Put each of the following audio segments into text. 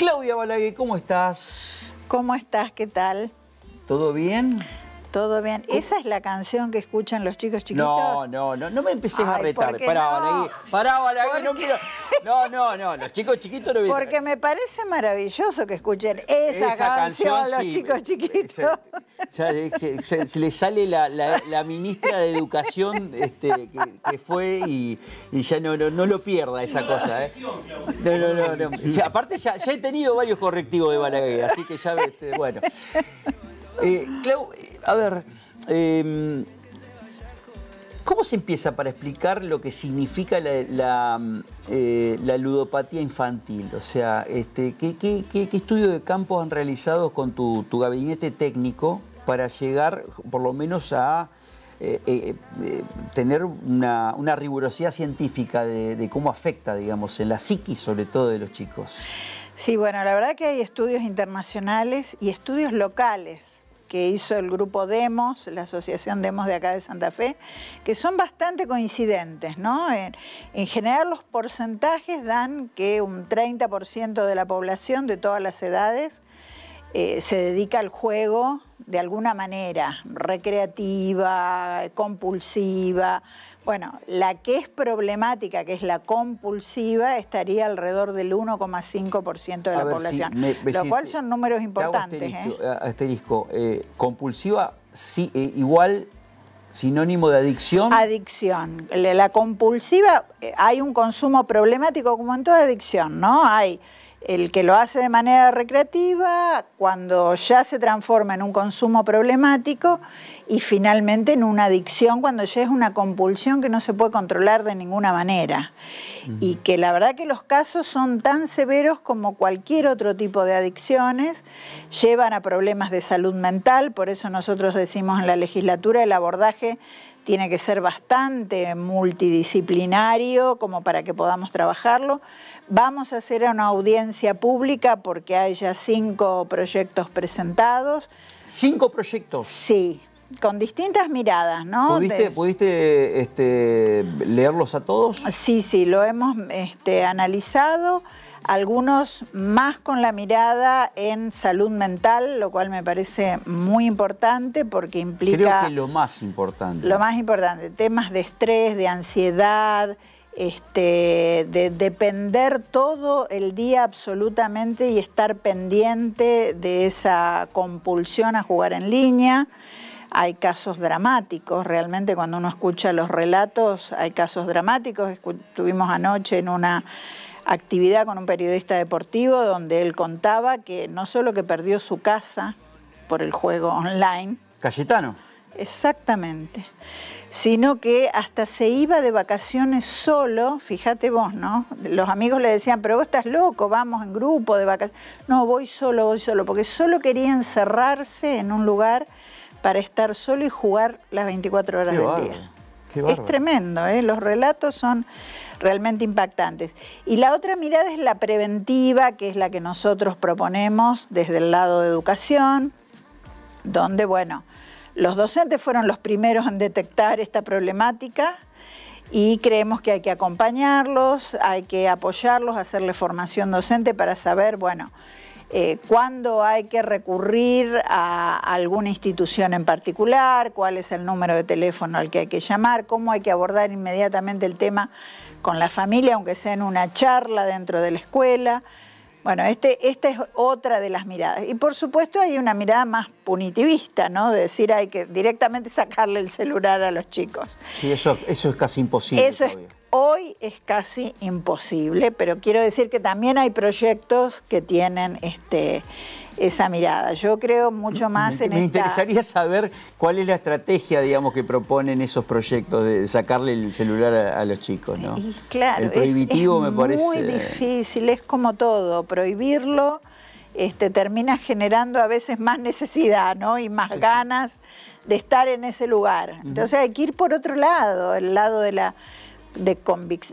Claudia Balague, ¿cómo estás? ¿Cómo estás? ¿Qué tal? ¿Todo bien? Todo bien. ¿Esa es la canción que escuchan los chicos chiquitos? No, no, no, me empecé a retar. Pará, no? pará, ahí, no quiero. No, no, no, los chicos chiquitos no Porque me parece maravilloso que escuchen esa, canción, canción, los chicos chiquitos. Se, le sale la, ministra de Educación este, que, fue y, ya no, no, lo pierda esa cosa. ¿eh? No, no, no. aparte, ya, he tenido varios correctivos de Balaguer, así que ya, este, bueno. Eh, Clau, a ver, eh, ¿cómo se empieza para explicar lo que significa la, eh, ludopatía infantil? O sea, este, ¿qué, estudios estudio de campo han realizado con tu, gabinete técnico para llegar por lo menos a eh, tener una, rigurosidad científica de, de cómo afecta, digamos, en la psiquis sobre todo de los chicos? Sí, bueno, la verdad que hay estudios internacionales y estudios locales que hizo el grupo Demos, la Asociación Demos de acá de Santa Fe, que son bastante coincidentes, ¿no? En, general los porcentajes dan que un 30% de la población de todas las edades eh, se dedica al juego de alguna manera recreativa, compulsiva. Bueno, la que es problemática, que es la compulsiva, estaría alrededor del 1,5% de la población. lo cual son números importantes. Asterisco, ¿eh? eh, compulsiva sí, eh, igual Sinónimo de adicción. Adicción. La compulsiva, hay un consumo problemático como en toda adicción, ¿no? Hay el que lo hace de manera recreativa, cuando ya se transforma en un consumo problemático y finalmente en una adicción, cuando ya es una compulsión que no se puede controlar de ninguna manera. Y que la verdad que los casos son tan severos como cualquier otro tipo de adicciones, llevan a problemas de salud mental, por eso nosotros decimos en la legislatura el abordaje tiene que ser bastante multidisciplinario como para que podamos trabajarlo, Vamos a hacer una audiencia pública porque hay ya cinco proyectos presentados. ¿Cinco proyectos? Sí, con distintas miradas, ¿no? ¿Pudiste, este, leerlos a todos? Sí, sí, lo hemos este, analizado. Algunos más con la mirada en salud mental, lo cual me parece muy importante porque implica... Creo que lo más importante. Lo más importante, temas de estrés, de ansiedad, este, de depender todo el día absolutamente y estar pendiente de esa compulsión a jugar en línea. Hay casos dramáticos, realmente cuando uno escucha los relatos hay casos dramáticos. Estuvimos anoche en una actividad con un periodista deportivo donde él contaba que no solo que perdió su casa por el juego online. ¿Casitano? Exactamente sino que hasta se iba de vacaciones solo, fíjate vos, ¿no? Los amigos le decían, pero vos estás loco, vamos en grupo de vacaciones. No, voy solo, voy solo, porque solo quería encerrarse en un lugar para estar solo y jugar las 24 horas del día. es tremendo, ¿eh? los relatos son realmente impactantes. Y la otra mirada es la preventiva, que es la que nosotros proponemos desde el lado de educación, donde, bueno, los docentes fueron los primeros en detectar esta problemática y creemos que hay que acompañarlos, hay que apoyarlos, hacerle formación docente para saber, bueno, eh, cuándo hay que recurrir a alguna institución en particular, cuál es el número de teléfono al que hay que llamar, cómo hay que abordar inmediatamente el tema con la familia, aunque sea en una charla dentro de la escuela. Bueno, este, esta es otra de las miradas. Y por supuesto hay una mirada más punitivista, ¿no? De decir hay que directamente sacarle el celular a los chicos. Sí, eso, eso es casi imposible. Eso Hoy es casi imposible, pero quiero decir que también hay proyectos que tienen este, esa mirada. Yo creo mucho mm, más en en Me interesaría saber cuál es la estrategia, digamos, que proponen esos proyectos de sacarle el celular a, los chicos, ¿no? claro, el prohibitivo es, me parece... muy difícil, es como todo, prohibirlo este, termina generando a veces más necesidad, ¿no? Y más ganas de estar en ese lugar. Entonces hay que ir por otro lado, el lado de la de,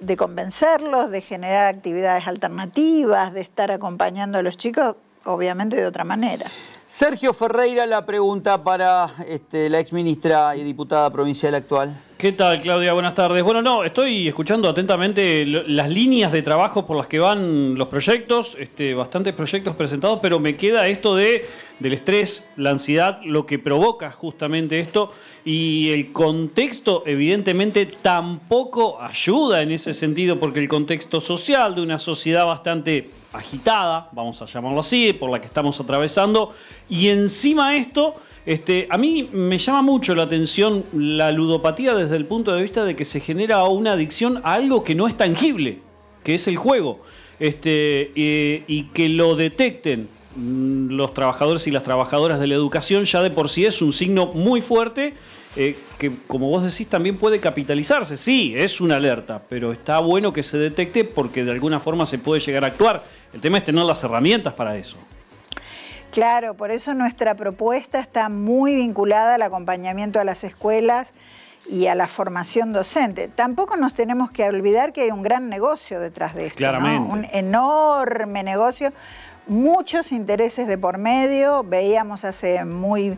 de convencerlos, de generar actividades alternativas, de estar acompañando a los chicos, obviamente de otra manera. Sergio Ferreira, la pregunta para este, la la ministra y diputada provincial actual. ¿Qué tal, Claudia? Buenas tardes. Bueno, no, estoy escuchando atentamente las líneas de trabajo por las que van los proyectos, este, bastantes proyectos presentados, pero me queda esto de del estrés, la ansiedad, lo que provoca justamente esto y el contexto evidentemente tampoco ayuda en ese sentido porque el contexto social de una sociedad bastante agitada, vamos a llamarlo así, por la que estamos atravesando y encima esto... Este, a mí me llama mucho la atención la ludopatía desde el punto de vista de que se genera una adicción a algo que no es tangible, que es el juego, este, eh, y que lo detecten Mm, los trabajadores y las trabajadoras de la educación ya de por sí es un signo muy fuerte eh, que, como vos decís, también puede capitalizarse. Sí, es una alerta, pero está bueno que se detecte porque de alguna forma se puede llegar a actuar. El tema es tener las herramientas para eso. Claro, por eso nuestra propuesta está muy vinculada al acompañamiento a las escuelas y a la formación docente. Tampoco nos tenemos que olvidar que hay un gran negocio detrás de esto. Claramente. Un enorme negocio muchos intereses de por medio, veíamos hace muy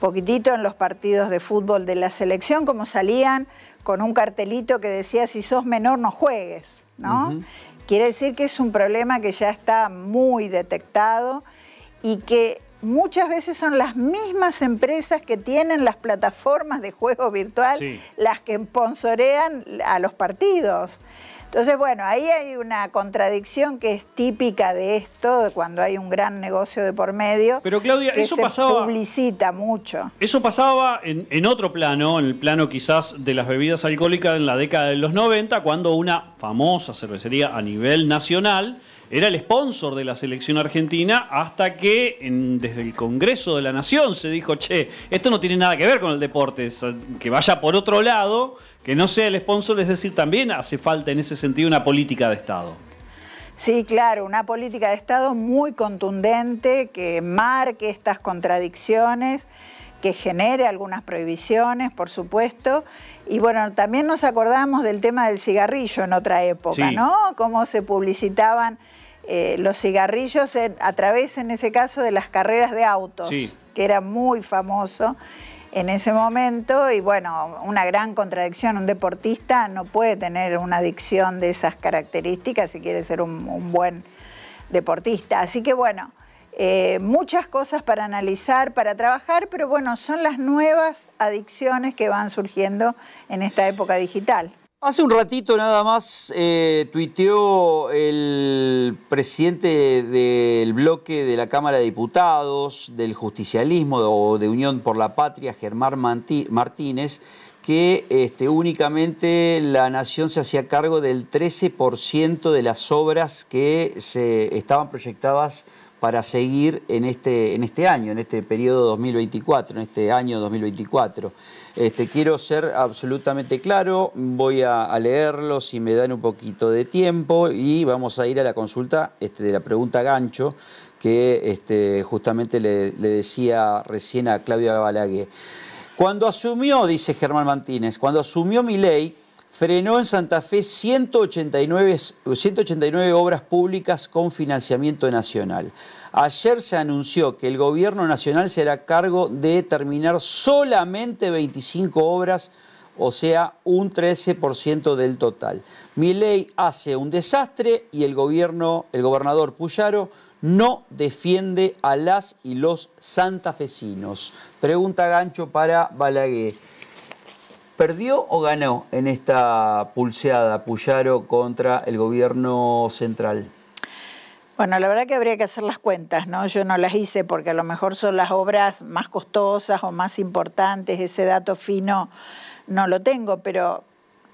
poquitito en los partidos de fútbol de la selección como salían con un cartelito que decía si sos menor no juegues, ¿no? Quiere decir que es un problema que ya está muy detectado y que muchas veces son las mismas empresas que tienen las plataformas de juego virtual las que sponsorean a los partidos. Entonces, bueno, ahí hay una contradicción que es típica de esto, cuando hay un gran negocio de por medio. Pero Claudia, que eso se pasaba. publicita mucho. Eso pasaba en, en, otro plano, en el plano quizás de las bebidas alcohólicas en la década de los 90, cuando una famosa cervecería a nivel nacional era el sponsor de la selección argentina hasta que desde el Congreso de la Nación se dijo, che, esto no tiene nada que ver con el deporte, que vaya por otro lado, que no sea el sponsor, es decir, también hace falta en ese sentido una política de Estado. Sí, claro, una política de Estado muy contundente que marque estas contradicciones que genere algunas prohibiciones, por supuesto. Y bueno, también nos acordamos del tema del cigarrillo en otra época, ¿no? Cómo se publicitaban eh, los cigarrillos a través, en ese caso, de las carreras de autos, que era muy famoso en ese momento y bueno, una gran contradicción, un deportista no puede tener una adicción de esas características si quiere ser un, buen deportista. Así que bueno, eh, muchas cosas para analizar, para trabajar, pero bueno, son las nuevas adicciones que van surgiendo en esta época digital. Hace un ratito nada más eh, tuiteó el presidente del bloque de la Cámara de Diputados, del justicialismo o de Unión por la Patria, Germán Martínez, que este, únicamente la nación se hacía cargo del 13% de las obras que se estaban proyectadas para seguir en este, en este año, en este periodo 2024, en este año 2024. Este, quiero ser absolutamente claro, voy a, leerlo si me dan un poquito de tiempo y vamos a ir a la consulta este, de la pregunta gancho que este, justamente le, decía recién a Claudia Balaguer. Cuando asumió, dice Germán Martínez, cuando asumió mi ley, frenó en Santa Fe 189, obras públicas con financiamiento nacional. Ayer se anunció que el gobierno nacional será cargo de terminar solamente 25 obras o sea, un 13% del total. Mi ley hace un desastre y el gobierno, el gobernador Puyaro, no defiende a las y los santafesinos. Pregunta gancho para Balaguer. ¿Perdió o ganó en esta pulseada Puyaro contra el gobierno central? Bueno, la verdad que habría que hacer las cuentas, ¿no? Yo no las hice porque a lo mejor son las obras más costosas o más importantes, ese dato fino no lo tengo, pero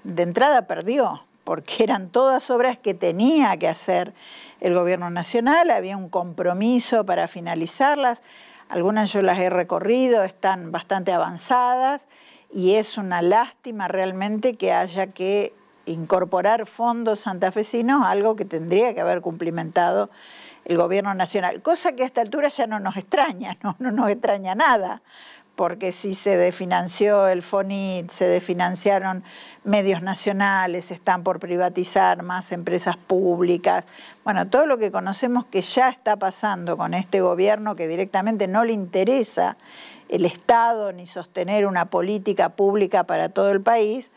de entrada perdió, porque eran todas obras que tenía que hacer el gobierno nacional, había un compromiso para finalizarlas, algunas yo las he recorrido, están bastante avanzadas y es una lástima realmente que haya que incorporar fondos santafesinos, algo que tendría que haber cumplimentado el gobierno nacional, cosa que a esta altura ya no nos extraña, no, nos extraña nada, porque si se definanció el FONIT, se desfinanciaron medios nacionales, están por privatizar más empresas públicas, bueno, todo lo que conocemos que ya está pasando con este gobierno que directamente no le interesa el Estado ni sostener una política pública para todo el país,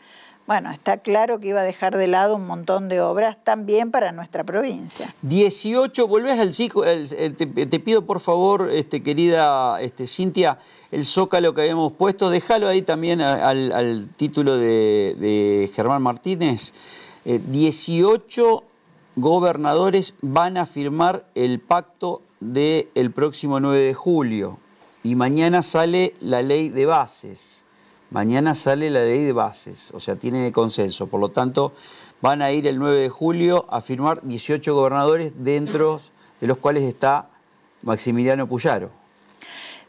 bueno, está claro que iba a dejar de lado un montón de obras también para nuestra provincia. 18, volvés al ciclo, te, pido por favor, este, querida este, Cintia, el zócalo que habíamos puesto, déjalo ahí también al, título de, Germán Martínez. 18 eh, gobernadores van a firmar el pacto del próximo 9 de julio. Y mañana sale la ley de bases. Mañana sale la ley de bases, o sea, tiene consenso. Por lo tanto, van a ir el 9 de julio a firmar 18 gobernadores dentro de los cuales está Maximiliano Puyaro.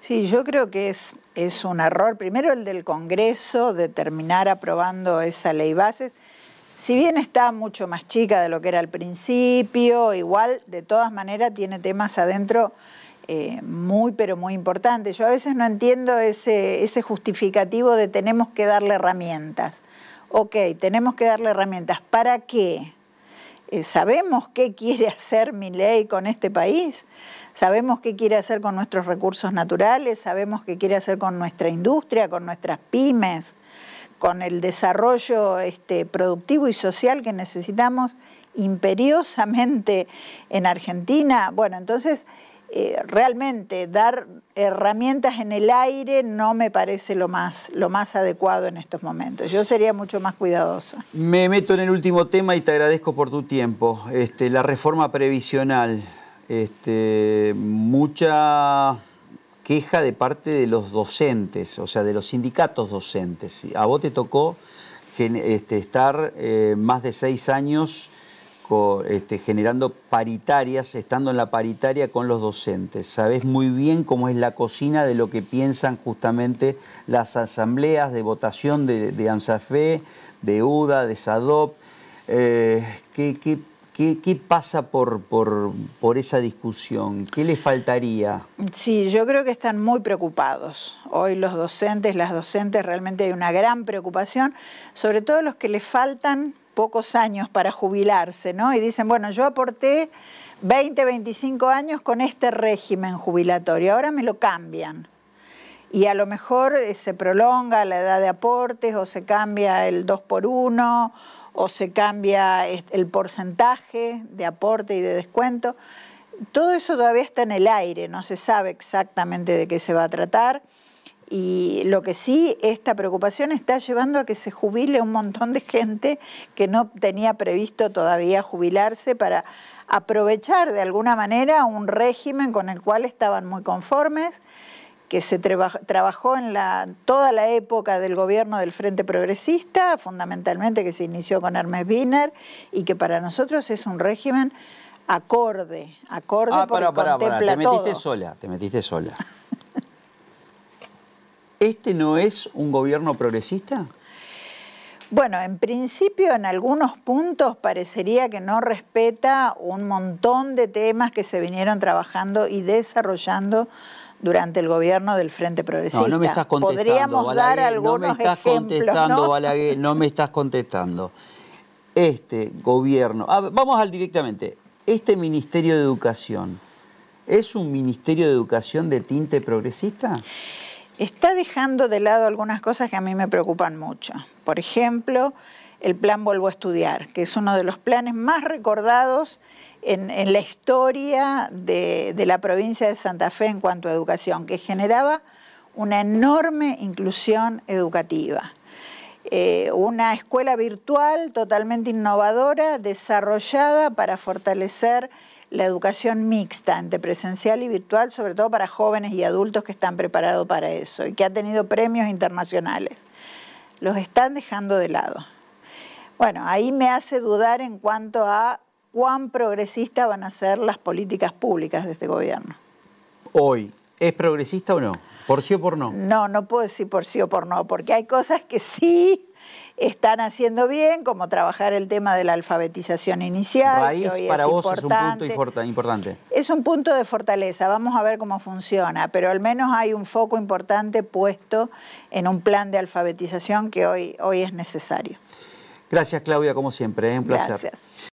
Sí, yo creo que es, es un error, primero el del Congreso, de terminar aprobando esa ley bases. Si bien está mucho más chica de lo que era al principio, igual de todas maneras tiene temas adentro eh, muy, pero muy importante. Yo a veces no entiendo ese, justificativo de tenemos que darle herramientas. Ok, tenemos que darle herramientas. ¿Para qué? Eh, ¿Sabemos qué quiere hacer mi ley con este país? ¿Sabemos qué quiere hacer con nuestros recursos naturales? ¿Sabemos qué quiere hacer con nuestra industria, con nuestras pymes, con el desarrollo este, productivo y social que necesitamos imperiosamente en Argentina? Bueno, entonces eh, realmente dar herramientas en el aire no me parece lo más, lo más adecuado en estos momentos. Yo sería mucho más cuidadosa. Me meto en el último tema y te agradezco por tu tiempo. Este, la reforma previsional. Este, mucha queja de parte de los docentes, o sea, de los sindicatos docentes. A vos te tocó este, estar eh, más de seis años este, generando paritarias, estando en la paritaria con los docentes. Sabes muy bien cómo es la cocina de lo que piensan justamente las asambleas de votación de, ANSAFE, de UDA, de SADOP. Eh, ¿qué, pasa por, por, por esa discusión? ¿Qué les faltaría? Sí, yo creo que están muy preocupados. Hoy los docentes, las docentes, realmente hay una gran preocupación, sobre todo los que les faltan pocos años para jubilarse, ¿no? Y dicen, bueno, yo aporté 20, 25 años con este régimen jubilatorio, ahora me lo cambian. Y a lo mejor eh, se prolonga la edad de aportes o se cambia el 2 por 1 o se cambia este, el porcentaje de aporte y de descuento. Todo eso todavía está en el aire, no se sabe exactamente de qué se va a tratar. Y lo que sí, esta preocupación está llevando a que se jubile un montón de gente que no tenía previsto todavía jubilarse para aprovechar de alguna manera un régimen con el cual estaban muy conformes, que se trabajó en la, toda la época del gobierno del Frente Progresista, fundamentalmente que se inició con Hermes Wiener, y que para nosotros es un régimen acorde, acorde ah, para, para, para. Te metiste sola, te metiste sola. ¿Este no es un gobierno progresista? Bueno, en principio en algunos puntos parecería que no respeta un montón de temas que se vinieron trabajando y desarrollando durante el gobierno del Frente Progresista. No, me estás contestando, Podríamos dar algunos no me estás contestando, Balaguer, no me estás contestando. Este gobierno, vamos al directamente, este Ministerio de Educación, ¿es un Ministerio de Educación de tinte progresista? está dejando de lado algunas cosas que a mí me preocupan mucho. Por ejemplo, el plan Vuelvo a Estudiar, que es uno de los planes más recordados en, la historia de, la provincia de Santa Fe en cuanto a educación, que generaba una enorme inclusión educativa. Eh, una escuela virtual totalmente innovadora, desarrollada para fortalecer la educación mixta entre presencial y virtual, sobre todo para jóvenes y adultos que están preparados para eso y que ha tenido premios internacionales. Los están dejando de lado. Bueno, ahí me hace dudar en cuanto a cuán progresistas van a ser las políticas públicas de este gobierno. Hoy, ¿es progresista o no? ¿Por sí o por no? No, no puedo decir por sí o por no, porque hay cosas que sí están haciendo bien, como trabajar el tema de la alfabetización inicial. para vos es un punto importante. Es un punto de fortaleza, vamos a ver cómo funciona, pero al menos hay un foco importante puesto en un plan de alfabetización que hoy, hoy es necesario. Gracias Claudia, como siempre, es ¿eh? un placer. Gracias.